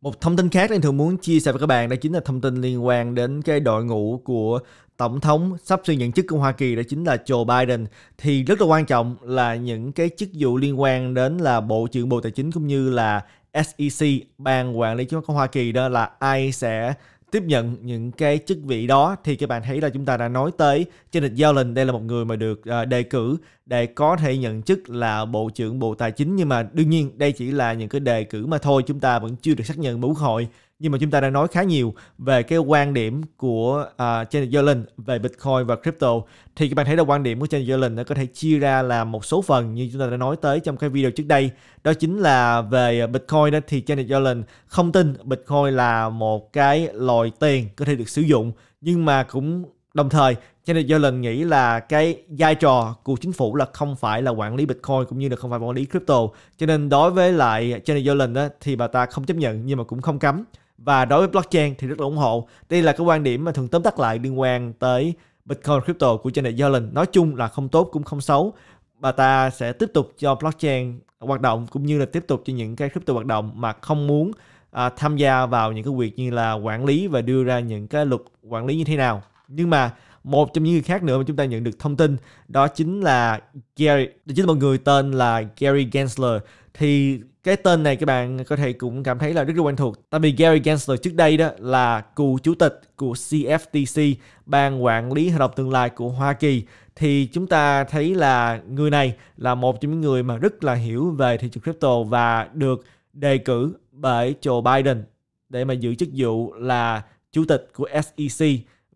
Một thông tin khác anh thường muốn chia sẻ với các bạn đó chính là thông tin liên quan đến cái đội ngũ của tổng thống sắp suy nhận chức của Hoa Kỳ đó chính là Joe Biden thì rất là quan trọng là những cái chức vụ liên quan đến là Bộ trưởng Bộ Tài chính cũng như là SEC, ban quản lý chứng khoán Hoa Kỳ đó là ai sẽ tiếp nhận những cái chức vị đó thì các bạn thấy là chúng ta đã nói tới Janet Yellen đây là một người mà được à, đề cử để có thể nhận chức là Bộ trưởng Bộ Tài chính nhưng mà đương nhiên đây chỉ là những cái đề cử mà thôi chúng ta vẫn chưa được xác nhận bởi Quốc hội nhưng mà chúng ta đã nói khá nhiều về cái quan điểm của uh, Janet Yellen về Bitcoin và crypto thì các bạn thấy là quan điểm của Janet Yellen nó có thể chia ra là một số phần như chúng ta đã nói tới trong cái video trước đây đó chính là về Bitcoin đó thì Janet Yellen không tin Bitcoin là một cái loại tiền có thể được sử dụng nhưng mà cũng đồng thời Janet Yellen nghĩ là cái vai trò của chính phủ là không phải là quản lý Bitcoin cũng như là không phải quản lý crypto cho nên đối với lại Janet Yellen đó, thì bà ta không chấp nhận nhưng mà cũng không cấm và đối với blockchain thì rất là ủng hộ đây là cái quan điểm mà thường tóm tắt lại liên quan tới Bitcoin crypto của Janet Yellen nói chung là không tốt cũng không xấu bà ta sẽ tiếp tục cho blockchain hoạt động cũng như là tiếp tục cho những cái crypto hoạt động mà không muốn à, tham gia vào những cái việc như là quản lý và đưa ra những cái luật quản lý như thế nào nhưng mà một trong những người khác nữa mà chúng ta nhận được thông tin đó chính là Gary đó chính là một người tên là Gary Gensler thì cái tên này các bạn có thể cũng cảm thấy là rất là quen thuộc. Tại vì Gary Gensler trước đây đó là cựu chủ tịch của CFTC, ban quản lý hợp đồng tương lai của Hoa Kỳ. Thì chúng ta thấy là người này là một trong những người mà rất là hiểu về thị trường crypto và được đề cử bởi Joe Biden để mà giữ chức vụ là chủ tịch của SEC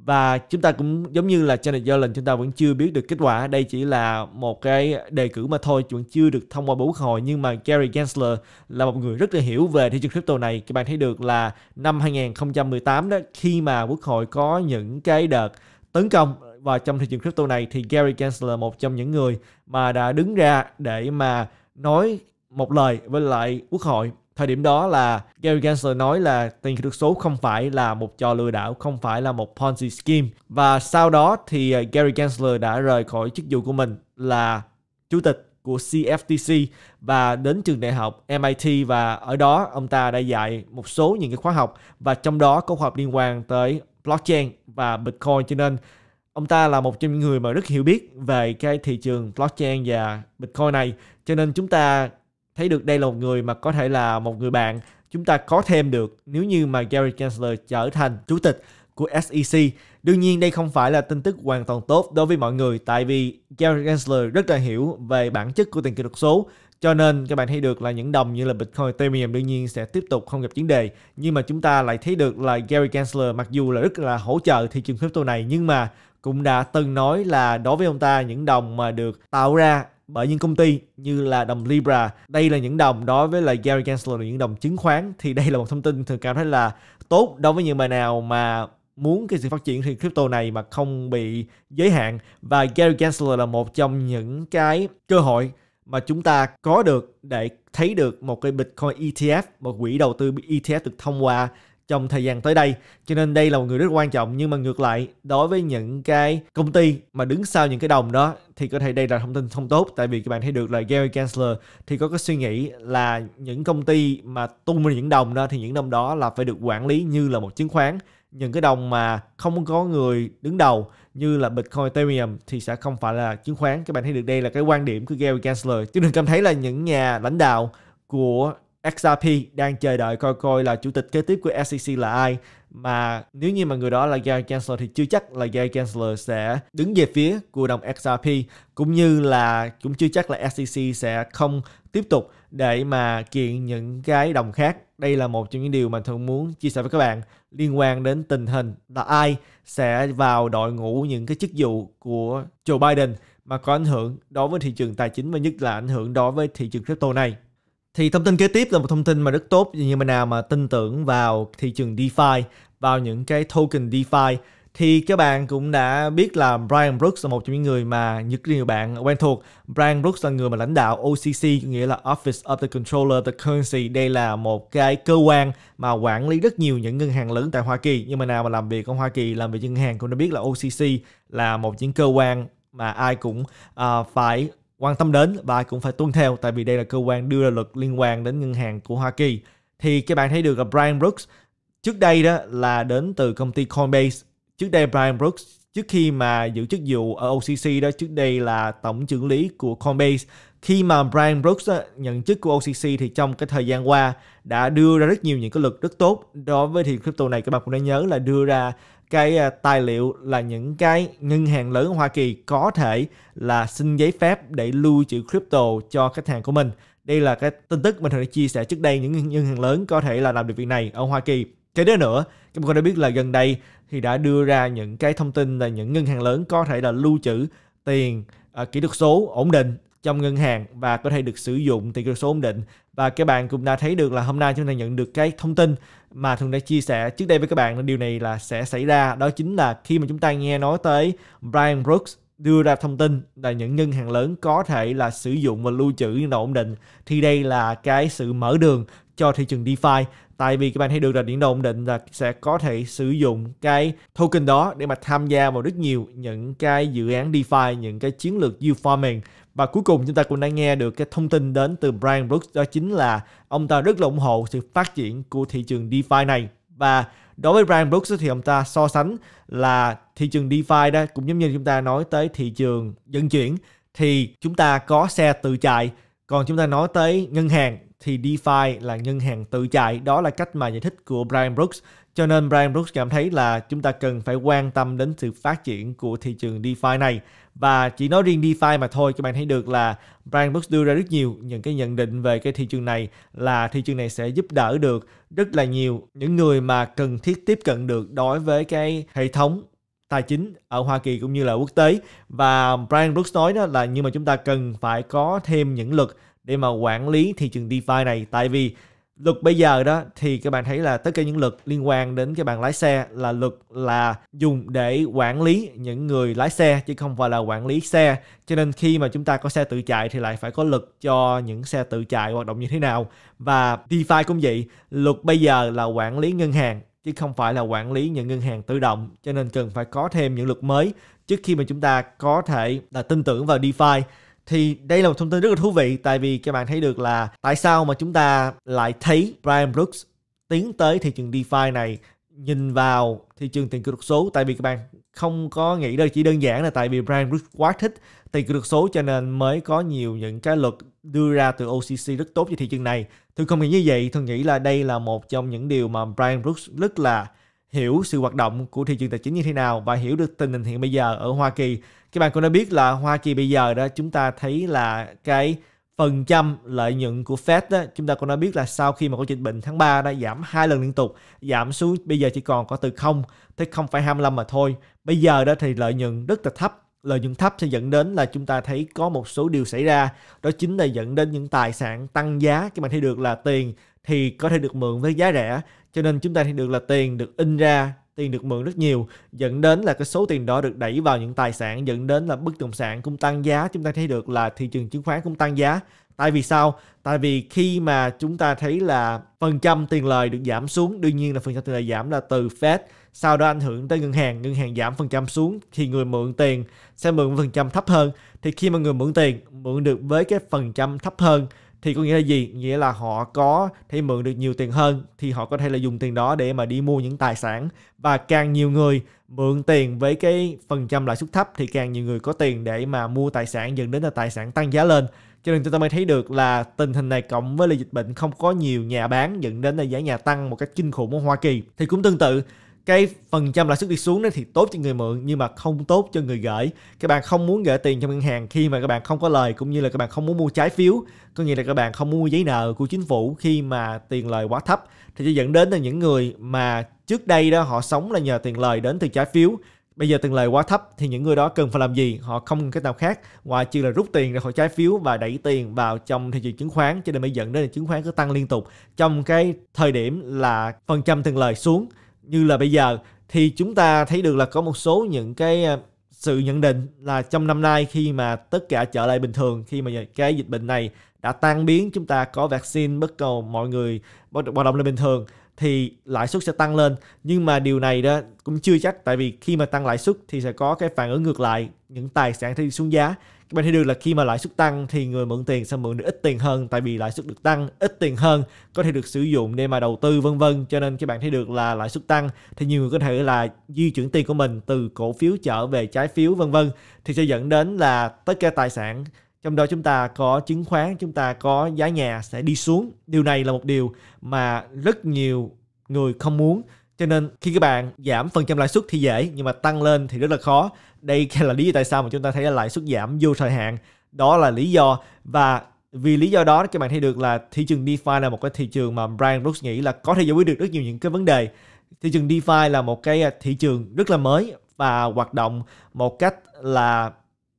và chúng ta cũng giống như là Janet Yellen chúng ta vẫn chưa biết được kết quả đây chỉ là một cái đề cử mà thôi vẫn chưa được thông qua bầu quốc hội nhưng mà Gary Gensler là một người rất là hiểu về thị trường crypto này các bạn thấy được là năm 2018 đó khi mà quốc hội có những cái đợt tấn công vào trong thị trường crypto này thì Gary Gensler một trong những người mà đã đứng ra để mà nói một lời với lại quốc hội thời điểm đó là Gary Gensler nói là tiền kỹ thuật số không phải là một trò lừa đảo, không phải là một Ponzi scheme. Và sau đó thì ờ, Gary Gensler đã rời khỏi chức vụ của mình là chủ tịch của CFTC và đến trường đại học MIT và ở đó ông ta đã dạy một số những cái khóa học và trong đó có khóa học liên quan tới blockchain và Bitcoin cho nên ông ta là một trong những người mà rất hiểu biết về cái thị trường blockchain và Bitcoin này cho nên chúng ta thấy được đây là một người mà có thể là một người bạn chúng ta có thêm được nếu như mà Gary Gensler trở thành chủ tịch của SEC. Đương nhiên đây không phải là tin tức hoàn toàn tốt đối với mọi người tại vì Gary Gensler rất là hiểu về bản chất của tiền kỹ thuật số cho nên các bạn thấy được là những đồng như là Bitcoin, Ethereum đương nhiên sẽ tiếp tục không gặp vấn đề. Nhưng mà chúng ta lại thấy được là Gary Gensler mặc dù là rất là hỗ trợ thị trường crypto này nhưng mà cũng đã từng nói là đối với ông ta những đồng mà được tạo ra bởi những công ty như là đồng Libra. Đây là những đồng đối với là Gary Gensler là những đồng chứng khoán thì đây là một thông tin thường cảm thấy là tốt đối với những bài nào mà muốn cái sự phát triển thì crypto này mà không bị giới hạn và Gary Gensler là một trong những cái cơ hội mà chúng ta có được để thấy được một cái Bitcoin ETF, một quỹ đầu tư ETF được thông qua trong thời gian tới đây. Cho nên đây là một người rất quan trọng nhưng mà ngược lại đối với những cái công ty mà đứng sau những cái đồng đó thì có thể đây là thông tin không tốt tại vì các bạn thấy được là Gary Gensler thì có cái suy nghĩ là những công ty mà tung ra những đồng đó thì những đồng đó là phải được quản lý như là một chứng khoán những cái đồng mà không có người đứng đầu như là Bitcoin, Ethereum thì sẽ không phải là chứng khoán. Các bạn thấy được đây là cái quan điểm của Gary Gensler. Chứ đừng cảm thấy là những nhà lãnh đạo của XRP đang chờ đợi coi coi là chủ tịch kế tiếp của SEC là ai mà nếu như mà người đó là Gary Gensler thì chưa chắc là Gary Gensler sẽ đứng về phía của đồng XRP cũng như là cũng chưa chắc là SEC sẽ không tiếp tục để mà kiện những cái đồng khác. Đây là một trong những điều mà thường muốn chia sẻ với các bạn liên quan đến tình hình là ai sẽ vào đội ngũ những cái chức vụ của Joe Biden mà có ảnh hưởng đối với thị trường tài chính và nhất là ảnh hưởng đối với thị trường crypto này. Thì thông tin kế tiếp là một thông tin mà rất tốt như mà nào mà tin tưởng vào thị trường DeFi, vào những cái token DeFi thì các bạn cũng đã biết là Brian Brooks là một trong những người mà những nhiều bạn quen thuộc. Brian Brooks là người mà lãnh đạo OCC, nghĩa là Office of the Controller of the Currency. Đây là một cái cơ quan mà quản lý rất nhiều những ngân hàng lớn tại Hoa Kỳ. Nhưng mà nào mà làm việc ở Hoa Kỳ, làm việc ngân hàng cũng đã biết là OCC là một những cơ quan mà ai cũng uh, phải quan tâm đến và cũng phải tuân theo tại vì đây là cơ quan đưa ra luật liên quan đến ngân hàng của Hoa Kỳ. Thì các bạn thấy được là Brian Brooks trước đây đó là đến từ công ty Coinbase. Trước đây Brian Brooks trước khi mà giữ chức vụ ở OCC đó trước đây là tổng trưởng lý của Coinbase khi mà Brian Brooks nhận chức của OCC thì trong cái thời gian qua đã đưa ra rất nhiều những cái luật rất tốt đối với thị crypto này các bạn cũng đã nhớ là đưa ra cái à, tài liệu là những cái ngân hàng lớn ở Hoa Kỳ có thể là xin giấy phép để lưu trữ crypto cho khách hàng của mình. Đây là cái tin tức mình thường đã chia sẻ trước đây những ngân hàng lớn có thể là làm được việc này ở Hoa Kỳ. Cái đó nữa, các bạn có đã biết là gần đây thì đã đưa ra những cái thông tin là những ngân hàng lớn có thể là lưu trữ tiền uh, kỹ thuật số ổn định trong ngân hàng và có thể được sử dụng tỷ số ổn định và các bạn cũng đã thấy được là hôm nay chúng ta nhận được cái thông tin mà thường đã chia sẻ trước đây với các bạn điều này là sẽ xảy ra đó chính là khi mà chúng ta nghe nói tới Brian Brooks đưa ra thông tin là những ngân hàng lớn có thể là sử dụng và lưu trữ những ổn định thì đây là cái sự mở đường cho thị trường DeFi tại vì các bạn thấy được là điện đồng ổn định là sẽ có thể sử dụng cái token đó để mà tham gia vào rất nhiều những cái dự án DeFi, những cái chiến lược yield farming và cuối cùng chúng ta cũng đã nghe được cái thông tin đến từ Brian Brooks đó chính là ông ta rất là ủng hộ sự phát triển của thị trường DeFi này. Và đối với Brian Brooks thì ông ta so sánh là thị trường DeFi đó cũng giống như chúng ta nói tới thị trường dân chuyển thì chúng ta có xe tự chạy còn chúng ta nói tới ngân hàng thì DeFi là ngân hàng tự chạy đó là cách mà giải thích của Brian Brooks cho nên Brian Brooks cảm thấy là chúng ta cần phải quan tâm đến sự phát triển của thị trường DeFi này và chỉ nói riêng DeFi mà thôi các bạn thấy được là Brian Brooks đưa ra rất nhiều những cái nhận định về cái thị trường này là thị trường này sẽ giúp đỡ được rất là nhiều những người mà cần thiết tiếp cận được đối với cái hệ thống tài chính ở Hoa Kỳ cũng như là quốc tế và Brian Brooks nói đó là nhưng mà chúng ta cần phải có thêm những lực để mà quản lý thị trường DeFi này tại vì luật bây giờ đó thì các bạn thấy là tất cả những luật liên quan đến các bạn lái xe là luật là dùng để quản lý những người lái xe chứ không phải là quản lý xe cho nên khi mà chúng ta có xe tự chạy thì lại phải có luật cho những xe tự chạy hoạt động như thế nào và DeFi cũng vậy luật bây giờ là quản lý ngân hàng chứ không phải là quản lý những ngân hàng tự động cho nên cần phải có thêm những luật mới trước khi mà chúng ta có thể là tin tưởng vào DeFi thì đây là một thông tin rất là thú vị tại vì các bạn thấy được là tại sao mà chúng ta lại thấy Brian Brooks tiến tới thị trường DeFi này nhìn vào thị trường tiền kỹ thuật số tại vì các bạn không có nghĩ đâu chỉ đơn giản là tại vì Brian Brooks quá thích tiền kỹ thuật số cho nên mới có nhiều những cái luật đưa ra từ OCC rất tốt cho thị trường này. Tôi không nghĩ như vậy, tôi nghĩ là đây là một trong những điều mà Brian Brooks rất là hiểu sự hoạt động của thị trường tài chính như thế nào và hiểu được tình hình hiện bây giờ ở Hoa Kỳ. Các bạn cũng đã biết là Hoa Kỳ bây giờ đó chúng ta thấy là cái phần trăm lợi nhuận của Fed đó, chúng ta cũng đã biết là sau khi mà có dịch bệnh tháng 3 đã giảm hai lần liên tục, giảm xuống bây giờ chỉ còn có từ 0 tới 0,25 mà thôi. Bây giờ đó thì lợi nhuận rất là thấp, lợi nhuận thấp sẽ dẫn đến là chúng ta thấy có một số điều xảy ra, đó chính là dẫn đến những tài sản tăng giá. Các bạn thấy được là tiền thì có thể được mượn với giá rẻ cho nên chúng ta thấy được là tiền được in ra tiền được mượn rất nhiều dẫn đến là cái số tiền đó được đẩy vào những tài sản dẫn đến là bất động sản cũng tăng giá chúng ta thấy được là thị trường chứng khoán cũng tăng giá tại vì sao tại vì khi mà chúng ta thấy là phần trăm tiền lời được giảm xuống đương nhiên là phần trăm tiền lời giảm là từ fed sau đó ảnh hưởng tới ngân hàng ngân hàng giảm phần trăm xuống thì người mượn tiền sẽ mượn phần trăm thấp hơn thì khi mà người mượn tiền mượn được với cái phần trăm thấp hơn thì có nghĩa là gì nghĩa là họ có thể mượn được nhiều tiền hơn thì họ có thể là dùng tiền đó để mà đi mua những tài sản và càng nhiều người mượn tiền với cái phần trăm lãi suất thấp thì càng nhiều người có tiền để mà mua tài sản dẫn đến là tài sản tăng giá lên cho nên chúng ta mới thấy được là tình hình này cộng với là dịch bệnh không có nhiều nhà bán dẫn đến là giá nhà tăng một cách kinh khủng ở Hoa Kỳ thì cũng tương tự cái phần trăm lãi suất đi xuống đó thì tốt cho người mượn nhưng mà không tốt cho người gửi các bạn không muốn gửi tiền cho ngân hàng khi mà các bạn không có lời cũng như là các bạn không muốn mua trái phiếu có nghĩa là các bạn không mua giấy nợ của chính phủ khi mà tiền lời quá thấp thì sẽ dẫn đến là những người mà trước đây đó họ sống là nhờ tiền lời đến từ trái phiếu bây giờ tiền lời quá thấp thì những người đó cần phải làm gì họ không có cách nào khác ngoài chỉ là rút tiền ra khỏi trái phiếu và đẩy tiền vào trong thị trường chứng khoán cho nên mới dẫn đến là chứng khoán cứ tăng liên tục trong cái thời điểm là phần trăm tiền lời xuống như là bây giờ thì chúng ta thấy được là có một số những cái à, sự nhận định là trong năm nay khi mà tất cả trở lại bình thường khi mà cái dịch bệnh này đã tan biến chúng ta có vaccine bắt đầu mọi người hoạt động lại bình thường thì lãi suất sẽ tăng lên nhưng mà điều này đó cũng chưa chắc tại vì khi mà tăng lãi suất thì sẽ có cái phản ứng ngược lại những tài sản thì xuống giá bạn thấy được là khi mà lãi suất tăng thì người mượn tiền sẽ mượn được ít tiền hơn tại vì lãi suất được tăng ít tiền hơn có thể được sử dụng để mà đầu tư vân vân cho nên các bạn thấy được là lãi suất tăng thì nhiều người có thể là di chuyển tiền của mình từ cổ phiếu trở về trái phiếu vân vân thì sẽ dẫn đến là tất cả tài sản trong đó chúng ta có chứng khoán chúng ta có giá nhà sẽ đi xuống điều này là một điều mà rất nhiều người không muốn cho nên khi các bạn giảm phần trăm lãi suất thì dễ nhưng mà tăng lên thì rất là khó đây là lý do tại sao mà chúng ta thấy là lãi suất giảm vô thời hạn đó là lý do và vì lý do đó các bạn thấy được là thị trường DeFi là một cái thị trường mà Brian Brooks nghĩ là có thể giải quyết được rất nhiều những cái vấn đề thị trường DeFi là một cái à, thị trường rất là mới và hoạt động một cách là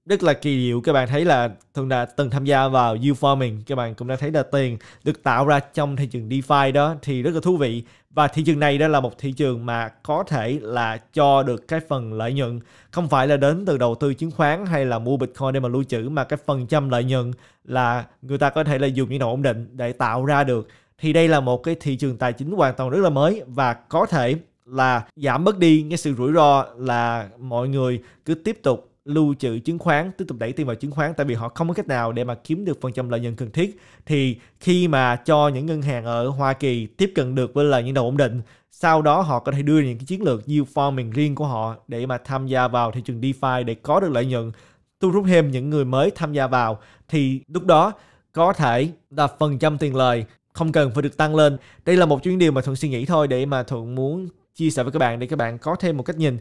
rất là kỳ diệu các bạn thấy là thường đã từng tham gia vào U-Farming các bạn cũng đã thấy là tiền được tạo ra trong thị trường DeFi đó thì rất là thú vị và thị trường này đó là một thị trường mà có thể là cho được cái phần lợi nhuận không phải là đến từ đầu tư chứng khoán hay là mua Bitcoin để mà lưu trữ mà cái phần trăm lợi nhuận là người ta có thể là dùng những đồng ổn định để tạo ra được thì đây là một cái thị trường tài chính hoàn toàn rất là mới và có thể là giảm bớt đi cái sự rủi ro là mọi người cứ tiếp tục lưu trữ chứng khoán tiếp tục đẩy tiền vào chứng khoán tại vì họ không có cách nào để mà kiếm được phần trăm lợi nhuận cần thiết thì khi mà cho những ngân hàng ở Hoa Kỳ tiếp cận được với lợi nhuận đầu ổn định sau đó họ có thể đưa những cái chiến lược yield farming riêng của họ để mà tham gia vào thị trường DeFi để có được lợi nhuận thu hút thêm những người mới tham gia vào thì lúc đó có thể là phần trăm tiền lời không cần phải được tăng lên đây là một chuyến điều mà thuận suy nghĩ thôi để mà thuận muốn chia sẻ với các bạn để các bạn có thêm một cách nhìn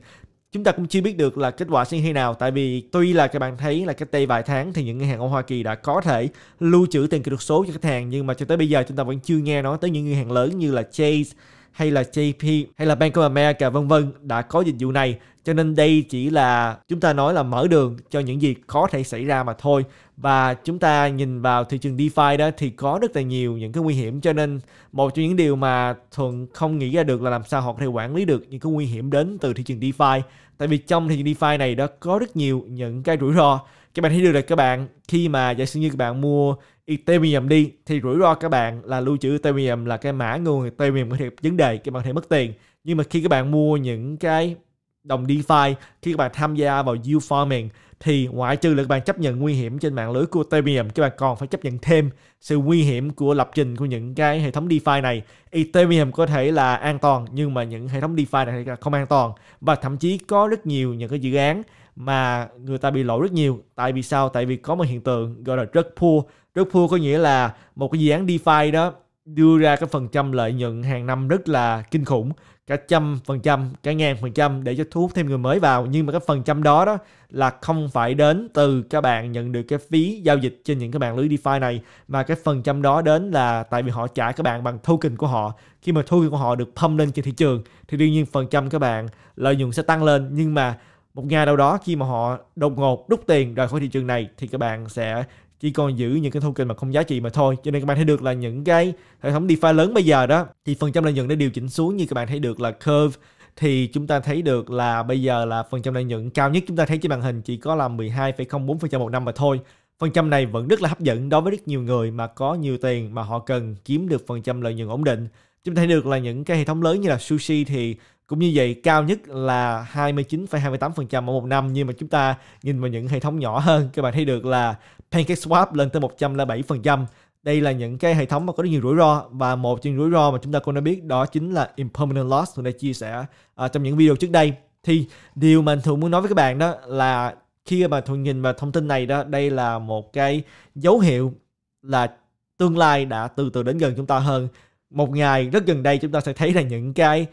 chúng ta cũng chưa biết được là kết quả sẽ như thế nào tại vì tuy là các bạn thấy là cách đây vài tháng thì những ngân hàng ở Hoa Kỳ đã có thể lưu trữ tiền kỹ thuật số cho khách hàng nhưng mà cho tới bây giờ chúng ta vẫn chưa nghe nói tới những ngân hàng lớn như là Chase hay là JP hay là Bank of America vân vân đã có dịch vụ này cho nên đây chỉ là chúng ta nói là mở đường cho những gì có thể xảy ra mà thôi và chúng ta nhìn vào thị trường DeFi đó thì có rất là nhiều những cái nguy hiểm cho nên một trong những điều mà thuận không nghĩ ra được là làm sao họ có thể quản lý được những cái nguy hiểm đến từ thị trường DeFi tại vì trong thị trường DeFi này đó có rất nhiều những cái rủi ro các bạn thấy được là các bạn khi mà giả sử như các bạn mua Ethereum đi thì rủi ro các bạn là lưu trữ Ethereum là cái mã nguồn Ethereum có thể vấn đề các bạn có thể mất tiền nhưng mà khi các bạn mua những cái đồng DeFi khi các bạn tham gia vào yield farming thì ngoại trừ là các bạn chấp nhận nguy hiểm trên mạng lưới của Ethereum các bạn còn phải chấp nhận thêm sự nguy hiểm của lập trình của những cái hệ thống DeFi này Ethereum có thể là an toàn nhưng mà những hệ thống DeFi này là không an toàn và thậm chí có rất nhiều những cái dự án mà người ta bị lỗi rất nhiều tại vì sao tại vì có một hiện tượng gọi là rất poor rất poor có nghĩa là một cái dự án DeFi đó đưa ra cái phần trăm lợi nhuận hàng năm rất là kinh khủng cả trăm phần trăm cả ngàn phần trăm để cho thu hút thêm người mới vào nhưng mà cái phần trăm đó đó là không phải đến từ các bạn nhận được cái phí giao dịch trên những cái mạng lưới DeFi này mà cái phần trăm đó đến là tại vì họ trả các bạn bằng token của họ khi mà token của họ được pump lên trên thị trường thì đương nhiên phần trăm các bạn lợi nhuận sẽ tăng lên nhưng mà một ngày đâu đó khi mà họ đột ngột rút tiền rời khỏi thị trường này thì các bạn sẽ chỉ còn giữ những cái token mà không giá trị mà thôi cho nên các bạn thấy được là những cái hệ thống DeFi lớn bây giờ đó thì phần trăm lợi nhuận đã điều chỉnh xuống như các bạn thấy được là curve thì chúng ta thấy được là bây giờ là phần trăm lợi nhuận cao nhất chúng ta thấy trên màn hình chỉ có là 12,04% một năm mà thôi phần trăm này vẫn rất là hấp dẫn đối với rất nhiều người mà có nhiều tiền mà họ cần kiếm được phần trăm lợi nhuận ổn định chúng ta thấy được là những cái hệ thống lớn như là sushi thì cũng như vậy, cao nhất là 29,28% mỗi một năm nhưng mà chúng ta nhìn vào những hệ thống nhỏ hơn, các bạn thấy được là PancakeSwap lên tới 107%. Đây là những cái hệ thống mà có rất nhiều rủi ro và một trong những rủi ro mà chúng ta cũng đã biết đó chính là impermanent loss tôi đã chia sẻ uh, trong những video trước đây. Thì điều mà anh thường muốn nói với các bạn đó là khi mà thường nhìn vào thông tin này đó, đây là một cái dấu hiệu là tương lai đã từ từ đến gần chúng ta hơn một ngày rất gần đây chúng ta sẽ thấy là những cái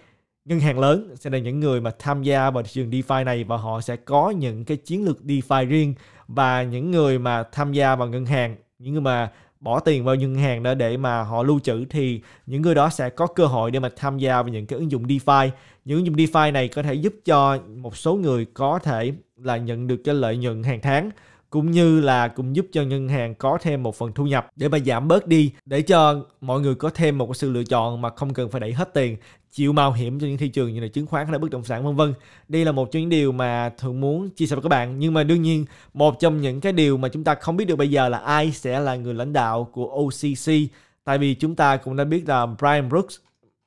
ngân hàng lớn sẽ là những người mà tham gia vào thị trường DeFi này và họ sẽ có những cái chiến lược DeFi riêng và những người mà tham gia vào ngân hàng, những người mà bỏ tiền vào ngân hàng đó để mà họ lưu trữ thì những người đó sẽ có cơ hội để mà tham gia vào những cái ứng dụng DeFi. Những ứng dụng DeFi này có thể giúp cho một số người có thể là nhận được cái lợi nhuận hàng tháng cũng như là cũng giúp cho ngân hàng có thêm một phần thu nhập để mà giảm bớt đi để cho mọi người có thêm một sự lựa chọn mà không cần phải đẩy hết tiền chịu mạo hiểm cho những thị trường như là chứng khoán hay là bất động sản vân vân đây là một trong những điều mà thường muốn chia sẻ với các bạn nhưng mà đương nhiên một trong những cái điều mà chúng ta không biết được bây giờ là ai sẽ là người lãnh đạo của OCC tại vì chúng ta cũng đã biết là Brian Brooks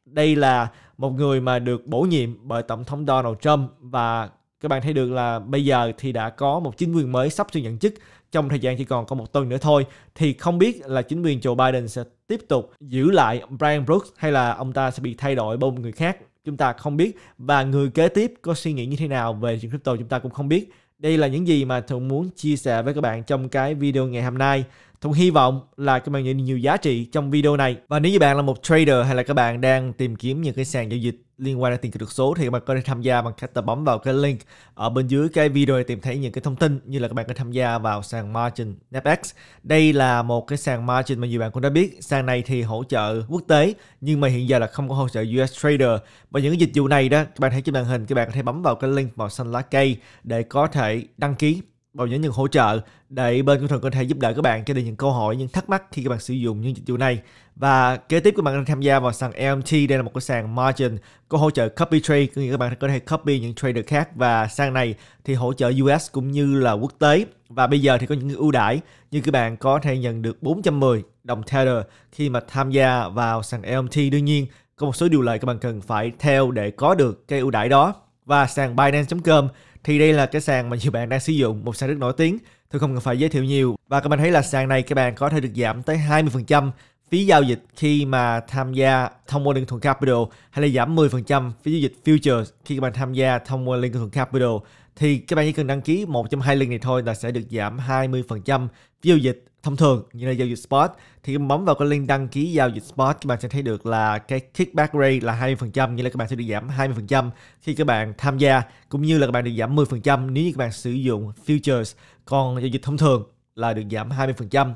đây là một người mà được bổ nhiệm bởi tổng thống Donald Trump và các bạn thấy được là bây giờ thì đã có một chính quyền mới sắp được nhận chức trong thời gian chỉ còn có một tuần nữa thôi thì không biết là chính quyền Joe Biden sẽ tiếp tục giữ lại Brian Brooks hay là ông ta sẽ bị thay đổi bởi một người khác chúng ta không biết và người kế tiếp có suy nghĩ như thế nào về chuyện crypto chúng ta cũng không biết đây là những gì mà thường muốn chia sẻ với các bạn trong cái video ngày hôm nay Thông hy vọng là các bạn nhận được nhiều giá trị trong video này. Và nếu như bạn là một trader hay là các bạn đang tìm kiếm những cái sàn giao dịch liên quan đến tiền kỹ thuật số thì các bạn có thể tham gia bằng cách là bấm vào cái link ở bên dưới cái video để tìm thấy những cái thông tin như là các bạn có thể tham gia vào sàn margin Napex. Đây là một cái sàn margin mà nhiều bạn cũng đã biết. Sàn này thì hỗ trợ quốc tế nhưng mà hiện giờ là không có hỗ trợ US Trader. Và những cái dịch vụ này đó các bạn thấy trên màn hình các bạn có thể bấm vào cái link màu xanh lá cây để có thể đăng ký bảo hiểm nhân hỗ trợ để bên công thần có thể giúp đỡ các bạn cho đến những câu hỏi những thắc mắc khi các bạn sử dụng những dịch vụ này và kế tiếp các bạn đang tham gia vào sàn LMT đây là một cái sàn margin có hỗ trợ copy trade có nghĩa các bạn có thể copy những trader khác và sàn này thì hỗ trợ US cũng như là quốc tế và bây giờ thì có những ưu đãi như các bạn có thể nhận được 410 đồng Tether khi mà tham gia vào sàn LMT đương nhiên có một số điều lệ các bạn cần phải theo để có được cái ưu đãi đó và sàn Binance.com thì đây là cái sàn mà nhiều bạn đang sử dụng, một sàn rất nổi tiếng. Tôi không cần phải giới thiệu nhiều. Và các bạn thấy là sàn này các bạn có thể được giảm tới 20% phí giao dịch khi mà tham gia thông qua Lincoln Thuận Capital hay là giảm 10% phí giao dịch futures khi các bạn tham gia thông qua Lincoln Thuận Capital thì các bạn chỉ cần đăng ký một trong hai link này thôi là sẽ được giảm 20% phí giao dịch thông thường như là giao dịch spot thì bấm vào cái link đăng ký giao dịch spot các bạn sẽ thấy được là cái kickback rate là 20% nghĩa là các bạn sẽ được giảm 20% khi các bạn tham gia cũng như là các bạn được giảm 10% nếu như các bạn sử dụng futures còn giao dịch thông thường là được giảm 20%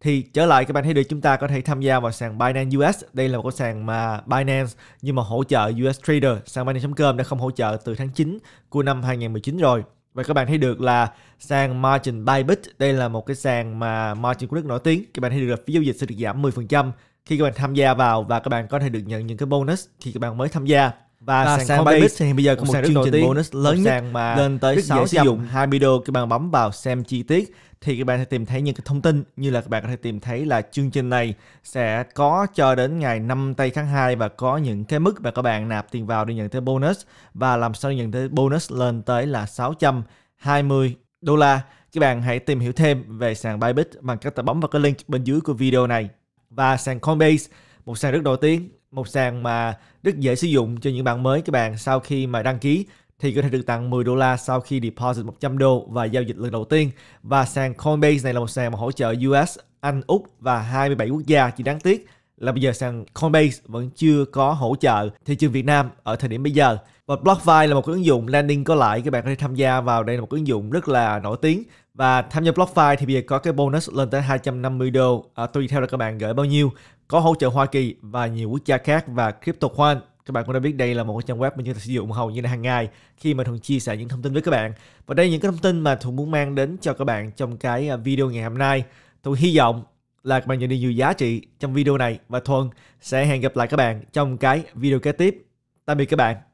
thì trở lại các bạn thấy được chúng ta có thể tham gia vào sàn Binance US đây là một cái sàn mà Binance nhưng mà hỗ trợ US Trader sàn Binance.com đã không hỗ trợ từ tháng 9 của năm 2019 rồi và các bạn thấy được là sàn Margin Bybit đây là một cái sàn mà margin của nước nổi tiếng các bạn thấy được là phí giao dịch sẽ được giảm 10% khi các bạn tham gia vào và các bạn có thể được nhận những cái bonus khi các bạn mới tham gia và, và sàn, sàn Coinbase thì bây giờ có một, một chương trình bonus lớn nhất mà lên tới 6 sử dụng 20 đô các bạn bấm vào xem chi tiết thì các bạn sẽ tìm thấy những cái thông tin như là các bạn có thể tìm thấy là chương trình này sẽ có cho đến ngày 5 tây tháng 2 và có những cái mức mà các bạn nạp tiền vào để nhận tới bonus và làm sao nhận tới bonus lên tới là 620 đô la. Các bạn hãy tìm hiểu thêm về sàn Bybit bằng cách bấm vào cái link bên dưới của video này. Và sàn Coinbase, một sàn rất nổi tiếng một sàn mà rất dễ sử dụng cho những bạn mới các bạn sau khi mà đăng ký thì có thể được tặng 10 đô la sau khi deposit 100 đô và giao dịch lần đầu tiên. Và sàn Coinbase này là một sàn mà hỗ trợ US, Anh, Úc và 27 quốc gia chỉ đáng tiếc là bây giờ sàn Coinbase vẫn chưa có hỗ trợ thị trường Việt Nam ở thời điểm bây giờ. Và BlockFi là một ứng dụng landing có lãi các bạn có thể tham gia vào đây là một ứng dụng rất là nổi tiếng và tham gia BlockFi thì bây giờ có cái bonus lên tới 250 đô à, tùy theo là các bạn gửi bao nhiêu có hỗ trợ Hoa Kỳ và nhiều quốc gia khác và CryptoQuant. Các bạn cũng đã biết đây là một cái trang web mà chúng ta sử dụng hầu như là hàng ngày khi mà Thuận chia sẻ những thông tin với các bạn. Và đây là những cái thông tin mà Thuận muốn mang đến cho các bạn trong cái à, video ngày hôm nay. Thuận hy vọng là các bạn nhận được nhiều giá trị trong video này và Thuận sẽ hẹn gặp lại các bạn trong cái video kế tiếp. Tạm biệt các bạn.